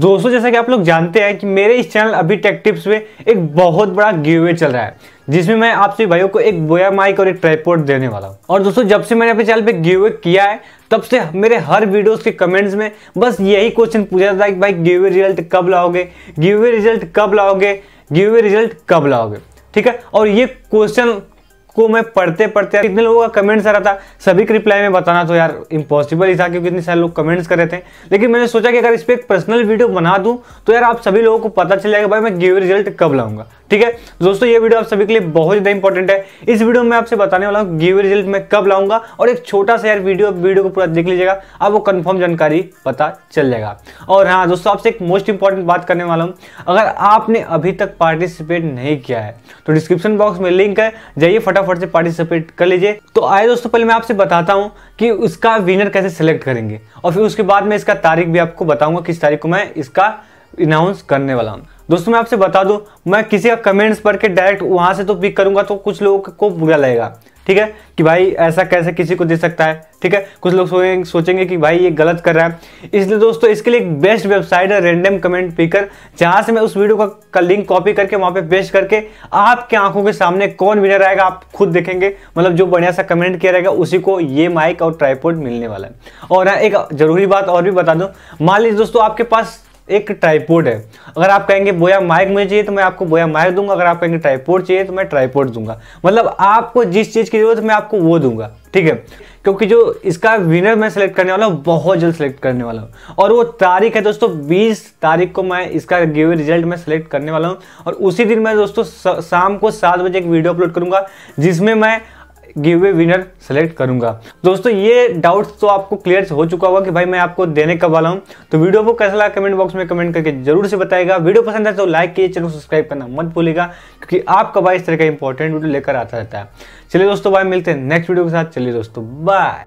दोस्तों जैसा कि आप लोग जानते हैं कि मेरे इस चैनल अभी टेक टिप्स में एक बहुत बड़ा गिवे चल रहा है जिसमें मैं आप सभी भाइयों को एक बोया माइक और एक ट्राईपोर्ट देने वाला हूँ और दोस्तों जब से मैंने अपने चैनल पे गिवे किया है तब से मेरे हर वीडियोस के कमेंट्स में बस यही क्वेश्चन पूछा था कि भाई गिवे रिजल्ट कब लाओगे गिवे रिजल्ट कब लाओगे गिवे रिजल्ट कब लाओगे ठीक है और ये क्वेश्चन को मैं पढ़ते पढ़ते यार कितने लोगों का कमेंट्स आ रहा था सभी की रिप्लाई में बताना तो यार इम्पॉसिबल ही था क्योंकि इतने सारे लोग कमेंट्स कर रहे थे लेकिन मैंने सोचा कि अगर इस पर एक पर्सनल वीडियो बना दूं तो यार आप सभी लोगों को पता चल जाएगा भाई मैं गिव रिजल्ट कब लाऊंगा ठीक है दोस्तों ये वीडियो आप सभी के लिए बहुत ज़्यादा इंपॉर्टेंट है इस वीडियो में आपसे बताने वाला हूँ गिव रिजल्ट मैं कब लाऊंगा और एक छोटा सा यार वीडियो वीडियो को पूरा देख लीजिएगा आपको कन्फर्म जानकारी पता चल जाएगा और हाँ दोस्तों आपसे एक मोस्ट इंपॉर्टेंट बात करने वाला हूँ अगर आपने अभी तक पार्टिसिपेट नहीं किया है तो डिस्क्रिप्शन बॉक्स में लिंक है जाइए फटाफट फटाफट से पार्टिसिपेट कर लीजिए तो आए दोस्तों पहले मैं आपसे बताता हूँ कि उसका विनर कैसे सेलेक्ट करेंगे और फिर उसके बाद में इसका तारीख भी आपको बताऊंगा किस तारीख को मैं इसका अनाउंस करने वाला हूँ दोस्तों मैं आपसे बता दूं मैं किसी का कमेंट्स पढ़ के डायरेक्ट वहां से तो पिक करूंगा तो कुछ लोगों को बुरा लगेगा ठीक है कि भाई ऐसा कैसे किसी को दे सकता है ठीक है कुछ लोग सोचेंगे कि भाई ये गलत कर रहा है इसलिए दोस्तों इसके लिए एक बेस्ट वेबसाइट है रेंडम कमेंट पीकर जहां से मैं उस वीडियो का, का लिंक कॉपी करके वहां पे पेस्ट करके आपके आंखों के सामने कौन विनर आएगा आप खुद देखेंगे मतलब जो बढ़िया सा कमेंट किया रहेगा उसी को ये माइक और ट्राईपोर्ट मिलने वाला है और हाँ, एक जरूरी बात और भी बता दो मान लीजिए दोस्तों आपके पास एक ट्राईपोर्ड है अगर आप कहेंगे बोया माइक मुझे चाहिए तो मैं आपको बोया माइक दूंगा अगर आप कहेंगे ट्राईपोर्ड चाहिए तो मैं ट्राईपोर्ड दूंगा मतलब आपको जिस चीज़ की जरूरत मैं आपको वो दूंगा ठीक है क्योंकि जो इसका विनर मैं सेलेक्ट करने वाला हूँ बहुत जल्द सेलेक्ट करने वाला हूँ और वो तारीख है दोस्तों बीस तारीख को मैं इसका गिवे रिजल्ट मैं सेलेक्ट करने वाला हूँ और उसी दिन मैं दोस्तों शाम को सात बजे एक वीडियो अपलोड करूंगा जिसमें मैं गिवे विनर सेलेक्ट करूंगा दोस्तों ये डाउट्स तो आपको क्लियर हो चुका होगा कि भाई मैं आपको देने कब वाला हूँ तो वीडियो को कैसा लगा कमेंट बॉक्स में कमेंट करके जरूर से बताएगा वीडियो पसंद है तो लाइक कीजिए चैनल सब्सक्राइब करना मत भूलेगा क्योंकि आपका भाई इस तरह का इंपॉर्टेंट वीडियो लेकर आता रहता है चलिए दोस्तों भाई मिलते हैं नेक्स्ट वीडियो के साथ चलिए दोस्तों बाय